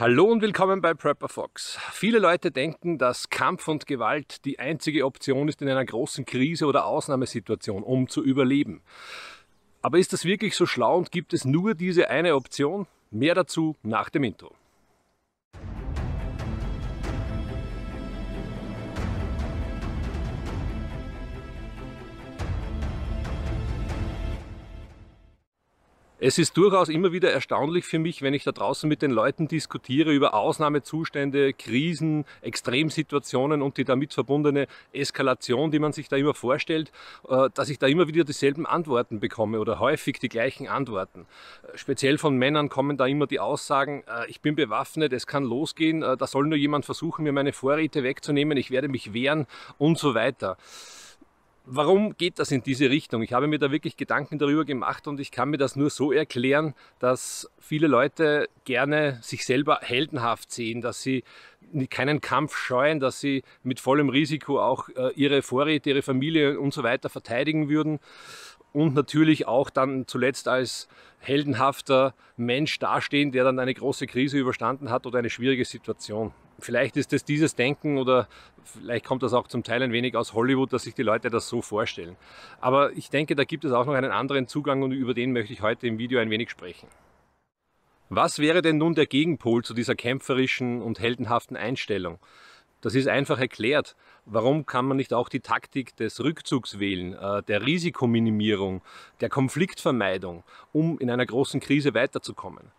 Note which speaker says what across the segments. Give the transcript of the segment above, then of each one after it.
Speaker 1: Hallo und willkommen bei Prepper Fox. Viele Leute denken, dass Kampf und Gewalt die einzige Option ist, in einer großen Krise oder Ausnahmesituation, um zu überleben. Aber ist das wirklich so schlau und gibt es nur diese eine Option? Mehr dazu nach dem Intro. Es ist durchaus immer wieder erstaunlich für mich, wenn ich da draußen mit den Leuten diskutiere über Ausnahmezustände, Krisen, Extremsituationen und die damit verbundene Eskalation, die man sich da immer vorstellt, äh, dass ich da immer wieder dieselben Antworten bekomme oder häufig die gleichen Antworten. Speziell von Männern kommen da immer die Aussagen, äh, ich bin bewaffnet, es kann losgehen, äh, da soll nur jemand versuchen, mir meine Vorräte wegzunehmen, ich werde mich wehren und so weiter. Warum geht das in diese Richtung? Ich habe mir da wirklich Gedanken darüber gemacht und ich kann mir das nur so erklären, dass viele Leute gerne sich selber heldenhaft sehen, dass sie keinen Kampf scheuen, dass sie mit vollem Risiko auch äh, ihre Vorräte, ihre Familie und so weiter verteidigen würden und natürlich auch dann zuletzt als heldenhafter Mensch dastehen, der dann eine große Krise überstanden hat oder eine schwierige Situation. Vielleicht ist es dieses Denken oder vielleicht kommt das auch zum Teil ein wenig aus Hollywood, dass sich die Leute das so vorstellen. Aber ich denke, da gibt es auch noch einen anderen Zugang und über den möchte ich heute im Video ein wenig sprechen. Was wäre denn nun der Gegenpol zu dieser kämpferischen und heldenhaften Einstellung? Das ist einfach erklärt. Warum kann man nicht auch die Taktik des Rückzugs wählen, äh, der Risikominimierung, der Konfliktvermeidung, um in einer großen Krise weiterzukommen?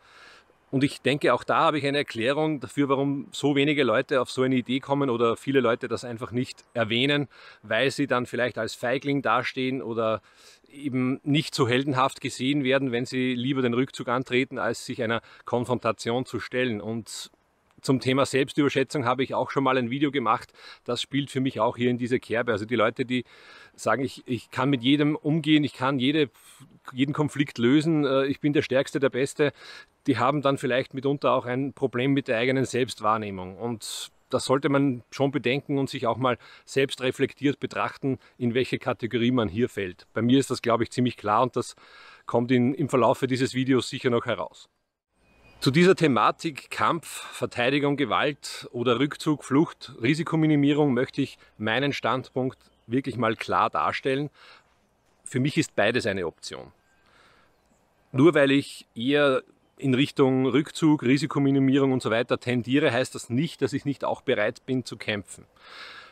Speaker 1: Und ich denke, auch da habe ich eine Erklärung dafür, warum so wenige Leute auf so eine Idee kommen oder viele Leute das einfach nicht erwähnen, weil sie dann vielleicht als Feigling dastehen oder eben nicht so heldenhaft gesehen werden, wenn sie lieber den Rückzug antreten, als sich einer Konfrontation zu stellen. Und zum Thema Selbstüberschätzung habe ich auch schon mal ein Video gemacht. Das spielt für mich auch hier in diese Kerbe. Also die Leute, die sagen, ich, ich kann mit jedem umgehen, ich kann jede, jeden Konflikt lösen, äh, ich bin der Stärkste, der Beste, die haben dann vielleicht mitunter auch ein Problem mit der eigenen Selbstwahrnehmung. Und das sollte man schon bedenken und sich auch mal selbst reflektiert betrachten, in welche Kategorie man hier fällt. Bei mir ist das, glaube ich, ziemlich klar und das kommt in, im Verlauf dieses Videos sicher noch heraus. Zu dieser Thematik Kampf, Verteidigung, Gewalt oder Rückzug, Flucht, Risikominimierung möchte ich meinen Standpunkt wirklich mal klar darstellen. Für mich ist beides eine Option. Nur weil ich eher in Richtung Rückzug, Risikominimierung und so weiter tendiere, heißt das nicht, dass ich nicht auch bereit bin zu kämpfen.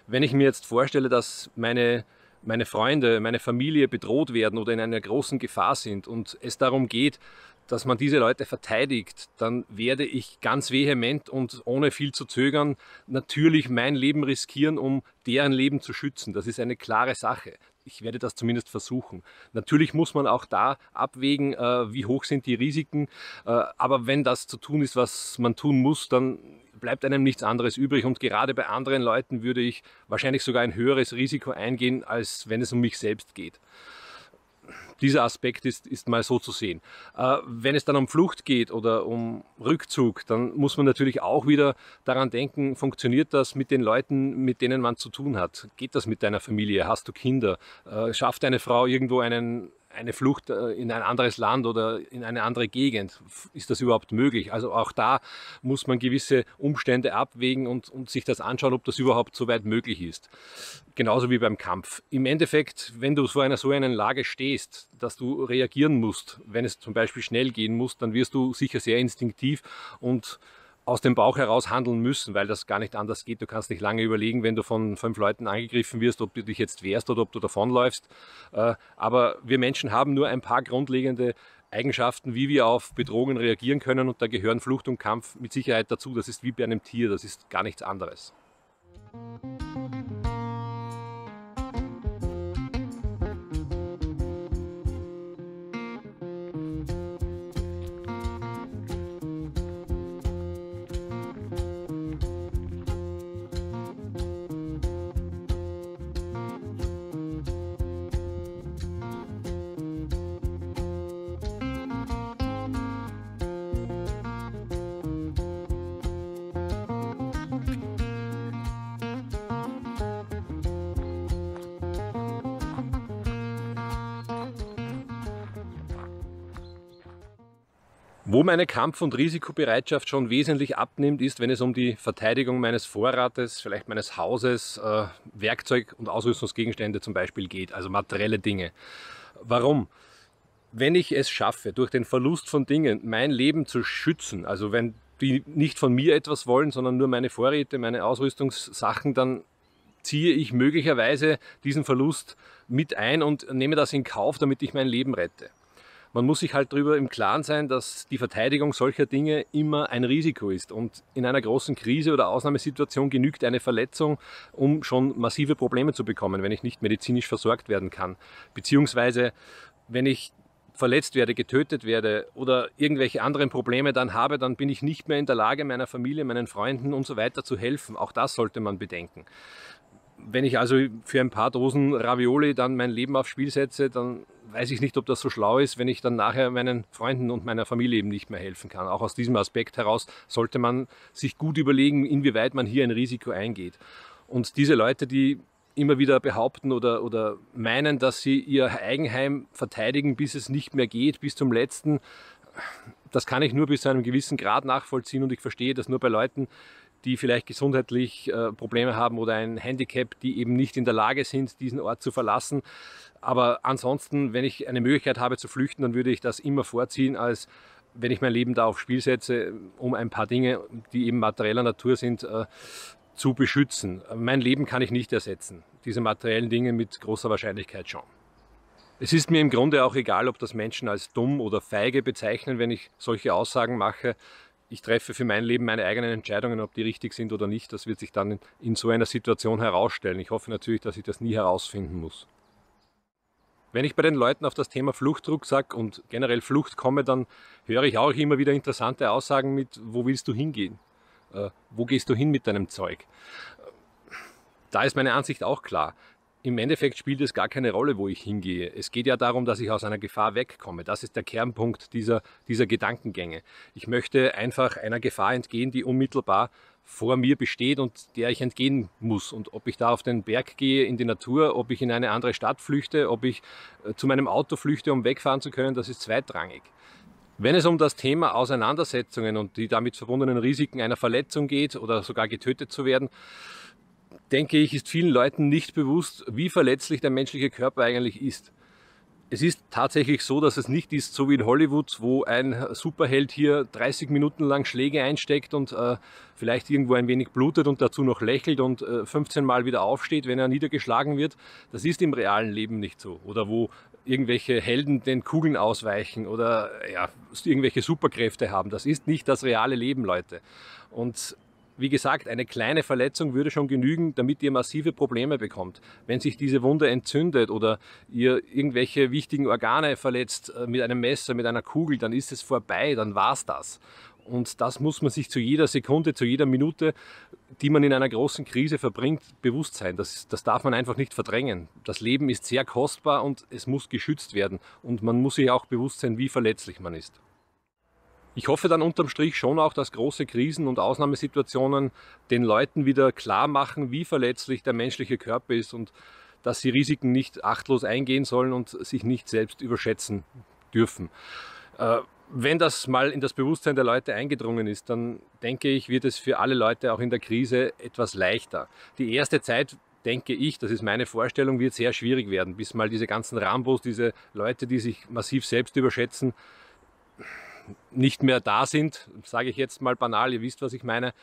Speaker 1: Wenn ich mir jetzt vorstelle, dass meine meine Freunde, meine Familie bedroht werden oder in einer großen Gefahr sind und es darum geht, dass man diese Leute verteidigt, dann werde ich ganz vehement und ohne viel zu zögern natürlich mein Leben riskieren, um deren Leben zu schützen. Das ist eine klare Sache ich werde das zumindest versuchen. Natürlich muss man auch da abwägen, äh, wie hoch sind die Risiken. Äh, aber wenn das zu tun ist, was man tun muss, dann bleibt einem nichts anderes übrig. Und gerade bei anderen Leuten würde ich wahrscheinlich sogar ein höheres Risiko eingehen, als wenn es um mich selbst geht dieser Aspekt ist, ist mal so zu sehen. Äh, wenn es dann um Flucht geht oder um Rückzug, dann muss man natürlich auch wieder daran denken, funktioniert das mit den Leuten, mit denen man zu tun hat? Geht das mit deiner Familie? Hast du Kinder? Äh, schafft eine Frau irgendwo einen eine Flucht äh, in ein anderes Land oder in eine andere Gegend? Ist das überhaupt möglich? Also auch da muss man gewisse Umstände abwägen und, und sich das anschauen, ob das überhaupt so weit möglich ist. Genauso wie beim Kampf. Im Endeffekt, wenn du vor einer so einer Lage stehst, dass du reagieren musst, wenn es zum Beispiel schnell gehen muss, dann wirst du sicher sehr instinktiv und aus dem Bauch heraus handeln müssen, weil das gar nicht anders geht. Du kannst nicht lange überlegen, wenn du von fünf Leuten angegriffen wirst, ob du dich jetzt wehrst oder ob du davonläufst. Äh, aber wir Menschen haben nur ein paar grundlegende Eigenschaften, wie wir auf Bedrohungen reagieren können und da gehören Flucht und Kampf mit Sicherheit dazu. Das ist wie bei einem Tier, das ist gar nichts anderes. Wo meine Kampf- und Risikobereitschaft schon wesentlich abnimmt, ist, wenn es um die Verteidigung meines Vorrates, vielleicht meines Hauses, äh, Werkzeug und Ausrüstungsgegenstände zum Beispiel geht, also materielle Dinge. Warum? Wenn ich es schaffe, durch den Verlust von Dingen mein Leben zu schützen, also wenn die nicht von mir etwas wollen, sondern nur meine Vorräte, meine Ausrüstungssachen, dann ziehe ich möglicherweise diesen Verlust mit ein und nehme das in Kauf, damit ich mein Leben rette man muss sich halt darüber im Klaren sein, dass die Verteidigung solcher Dinge immer ein Risiko ist. Und in einer großen Krise oder Ausnahmesituation genügt eine Verletzung, um schon massive Probleme zu bekommen, wenn ich nicht medizinisch versorgt werden kann. Beziehungsweise, wenn ich verletzt werde, getötet werde oder irgendwelche anderen Probleme dann habe, dann bin ich nicht mehr in der Lage, meiner Familie, meinen Freunden und so weiter zu helfen. Auch das sollte man bedenken. Wenn ich also für ein paar Dosen Ravioli dann mein Leben aufs Spiel setze, dann weiß ich nicht, ob das so schlau ist, wenn ich dann nachher meinen Freunden und meiner Familie eben nicht mehr helfen kann. Auch aus diesem Aspekt heraus sollte man sich gut überlegen, inwieweit man hier ein Risiko eingeht. Und diese Leute, die immer wieder behaupten oder, oder meinen, dass sie ihr Eigenheim verteidigen, bis es nicht mehr geht, bis zum letzten, das kann ich nur bis zu einem gewissen Grad nachvollziehen und ich verstehe das nur bei Leuten, die vielleicht gesundheitlich äh, Probleme haben oder ein Handicap, die eben nicht in der Lage sind, diesen Ort zu verlassen. Aber ansonsten, wenn ich eine Möglichkeit habe zu flüchten, dann würde ich das immer vorziehen, als wenn ich mein Leben da aufs Spiel setze, um ein paar Dinge, die eben materieller Natur sind, äh, zu beschützen. Mein Leben kann ich nicht ersetzen. Diese materiellen Dinge mit großer Wahrscheinlichkeit schon. Es ist mir im Grunde auch egal, ob das Menschen als dumm oder feige bezeichnen, wenn ich solche Aussagen mache. Ich treffe für mein Leben meine eigenen Entscheidungen, ob die richtig sind oder nicht. Das wird sich dann in so einer Situation herausstellen. Ich hoffe natürlich, dass ich das nie herausfinden muss. Wenn ich bei den Leuten auf das Thema Fluchtrucksack und generell Flucht komme, dann höre ich auch immer wieder interessante Aussagen mit, wo willst du hingehen? Äh, wo gehst du hin mit deinem Zeug? Äh, da ist meine Ansicht auch klar im Endeffekt spielt es gar keine Rolle, wo ich hingehe. Es geht ja darum, dass ich aus einer Gefahr wegkomme. Das ist der Kernpunkt dieser, dieser Gedankengänge. Ich möchte einfach einer Gefahr entgehen, die unmittelbar vor mir besteht und der ich entgehen muss. Und ob ich da auf den Berg gehe, in die Natur, ob ich in eine andere Stadt flüchte, ob ich äh, zu meinem Auto flüchte, um wegfahren zu können, das ist zweitrangig. Wenn es um das Thema Auseinandersetzungen und die damit verbundenen Risiken einer Verletzung geht oder sogar getötet zu werden, denke ich, ist vielen Leuten nicht bewusst, wie verletzlich der menschliche Körper eigentlich ist. Es ist tatsächlich so, dass es nicht ist, so wie in Hollywood, wo ein Superheld hier 30 Minuten lang Schläge einsteckt und äh, vielleicht irgendwo ein wenig blutet und dazu noch lächelt und äh, 15 Mal wieder aufsteht, wenn er niedergeschlagen wird. Das ist im realen Leben nicht so. Oder wo irgendwelche Helden den Kugeln ausweichen oder ja, irgendwelche Superkräfte haben. Das ist nicht das reale Leben, Leute. Und wie gesagt, eine kleine Verletzung würde schon genügen, damit ihr massive Probleme bekommt. Wenn sich diese Wunde entzündet oder ihr irgendwelche wichtigen Organe verletzt äh, mit einem Messer, mit einer Kugel, dann ist es vorbei, dann war es das. Und das muss man sich zu jeder Sekunde, zu jeder Minute, die man in einer großen Krise verbringt, bewusst sein. Das, das darf man einfach nicht verdrängen. Das Leben ist sehr kostbar und es muss geschützt werden. Und man muss sich auch bewusst sein, wie verletzlich man ist. Ich hoffe dann unterm Strich schon auch, dass große Krisen und Ausnahmesituationen den Leuten wieder klar machen, wie verletzlich der menschliche Körper ist und dass sie Risiken nicht achtlos eingehen sollen und sich nicht selbst überschätzen dürfen. Äh, wenn das mal in das Bewusstsein der Leute eingedrungen ist, dann denke ich, wird es für alle Leute auch in der Krise etwas leichter. Die erste Zeit denke ich, das ist meine Vorstellung, wird sehr schwierig werden, bis mal diese ganzen Rambos, diese Leute, die sich massiv selbst überschätzen, nicht mehr da sind, sage ich jetzt mal banal, ihr wisst, was ich meine.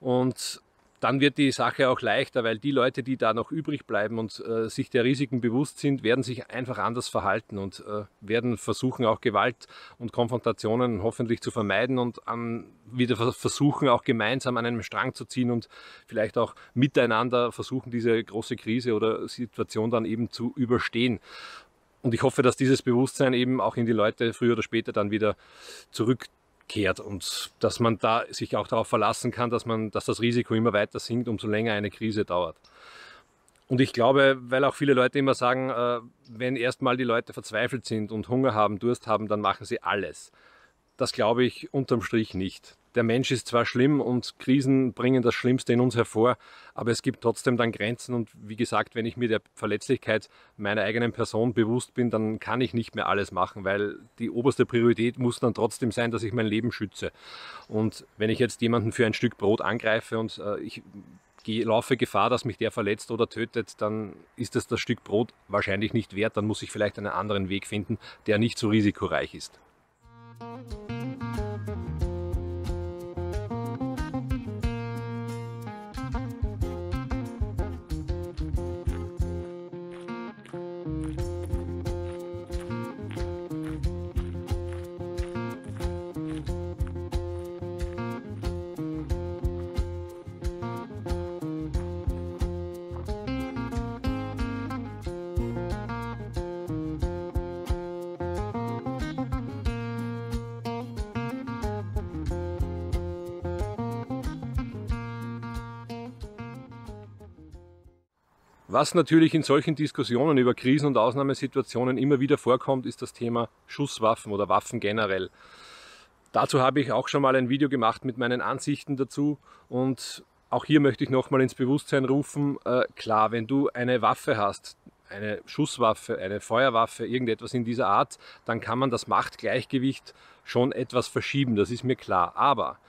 Speaker 1: Und dann wird die Sache auch leichter, weil die Leute, die da noch übrig bleiben und äh, sich der Risiken bewusst sind, werden sich einfach anders verhalten und äh, werden versuchen, auch Gewalt und Konfrontationen hoffentlich zu vermeiden und an, wieder versuchen, auch gemeinsam an einem Strang zu ziehen und vielleicht auch miteinander versuchen, diese große Krise oder Situation dann eben zu überstehen. Und ich hoffe, dass dieses Bewusstsein eben auch in die Leute früher oder später dann wieder zurückkehrt und dass man da sich auch darauf verlassen kann, dass man, dass das Risiko immer weiter sinkt, umso länger eine Krise dauert. Und ich glaube, weil auch viele Leute immer sagen, äh, wenn erstmal die Leute verzweifelt sind und Hunger haben, Durst haben, dann machen sie alles. Das glaube ich unterm Strich nicht der Mensch ist zwar schlimm und Krisen bringen das Schlimmste in uns hervor, aber es gibt trotzdem dann Grenzen und wie gesagt, wenn ich mir der Verletzlichkeit meiner eigenen Person bewusst bin, dann kann ich nicht mehr alles machen, weil die oberste Priorität muss dann trotzdem sein, dass ich mein Leben schütze. Und wenn ich jetzt jemanden für ein Stück Brot angreife und äh, ich laufe Gefahr, dass mich der verletzt oder tötet, dann ist es das Stück Brot wahrscheinlich nicht wert, dann muss ich vielleicht einen anderen Weg finden, der nicht so risikoreich ist. Was natürlich in solchen Diskussionen über Krisen und Ausnahmesituationen immer wieder vorkommt, ist das Thema Schusswaffen oder Waffen generell. Dazu habe ich auch schon mal ein Video gemacht mit meinen Ansichten dazu und auch hier möchte ich nochmal ins Bewusstsein rufen, äh, klar, wenn du eine Waffe hast, eine Schusswaffe, eine Feuerwaffe, irgendetwas in dieser Art, dann kann man das Machtgleichgewicht schon etwas verschieben, das ist mir klar. Aber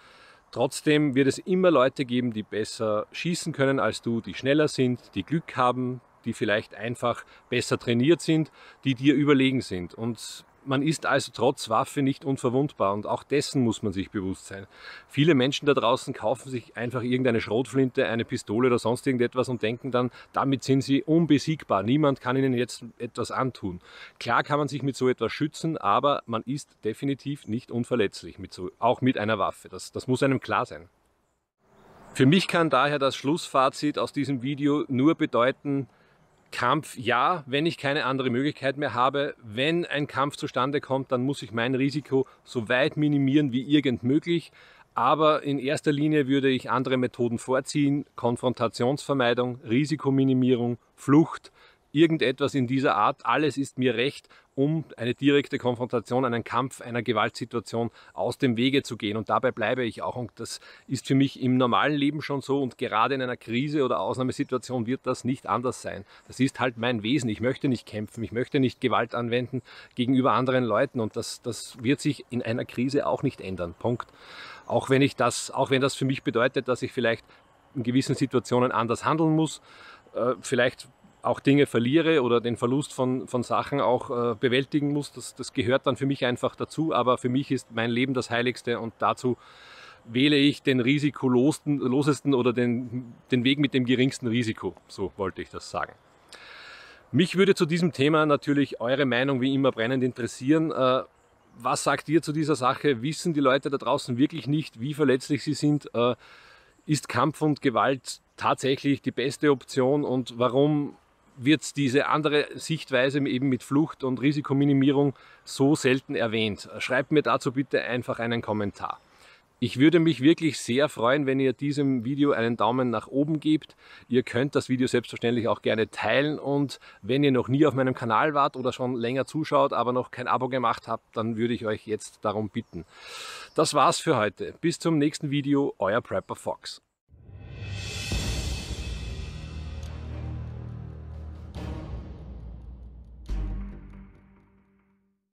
Speaker 1: Trotzdem wird es immer Leute geben, die besser schießen können als du, die schneller sind, die Glück haben, die vielleicht einfach besser trainiert sind, die dir überlegen sind. Und man ist also trotz Waffe nicht unverwundbar und auch dessen muss man sich bewusst sein. Viele Menschen da draußen kaufen sich einfach irgendeine Schrotflinte, eine Pistole oder sonst irgendetwas und denken dann, damit sind sie unbesiegbar. Niemand kann ihnen jetzt etwas antun. Klar kann man sich mit so etwas schützen, aber man ist definitiv nicht unverletzlich, mit so, auch mit einer Waffe. Das, das muss einem klar sein. Für mich kann daher das Schlussfazit aus diesem Video nur bedeuten, Kampf ja, wenn ich keine andere Möglichkeit mehr habe. Wenn ein Kampf zustande kommt, dann muss ich mein Risiko so weit minimieren wie irgend möglich. Aber in erster Linie würde ich andere Methoden vorziehen. Konfrontationsvermeidung, Risikominimierung, Flucht, irgendetwas in dieser Art, alles ist mir recht, um eine direkte Konfrontation, einen Kampf, einer Gewaltsituation aus dem Wege zu gehen. Und dabei bleibe ich auch. Und das ist für mich im normalen Leben schon so. Und gerade in einer Krise oder Ausnahmesituation wird das nicht anders sein. Das ist halt mein Wesen. Ich möchte nicht kämpfen. Ich möchte nicht Gewalt anwenden gegenüber anderen Leuten. Und das, das wird sich in einer Krise auch nicht ändern. Punkt. Auch wenn ich das, auch wenn das für mich bedeutet, dass ich vielleicht in gewissen Situationen anders handeln muss, äh, vielleicht auch Dinge verliere oder den Verlust von, von Sachen auch äh, bewältigen muss. Das, das gehört dann für mich einfach dazu. Aber für mich ist mein Leben das Heiligste und dazu wähle ich den risikolosesten oder den, den Weg mit dem geringsten Risiko. So wollte ich das sagen. Mich würde zu diesem Thema natürlich eure Meinung wie immer brennend interessieren. Äh, was sagt ihr zu dieser Sache? Wissen die Leute da draußen wirklich nicht, wie verletzlich sie sind? Äh, ist Kampf und Gewalt tatsächlich die beste Option und warum wird diese andere Sichtweise eben mit Flucht und Risikominimierung so selten erwähnt. Schreibt mir dazu bitte einfach einen Kommentar. Ich würde mich wirklich sehr freuen, wenn ihr diesem Video einen Daumen nach oben gebt. Ihr könnt das Video selbstverständlich auch gerne teilen und wenn ihr noch nie auf meinem Kanal wart oder schon länger zuschaut, aber noch kein Abo gemacht habt, dann würde ich euch jetzt darum bitten. Das war's für heute. Bis zum nächsten Video, euer Prepper Fox.